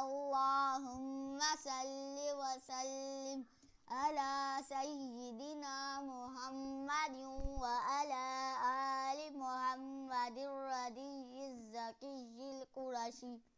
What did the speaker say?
اللهم صل وسلم على سيدنا محمد وعلى آل محمد الردي الزكي القرشي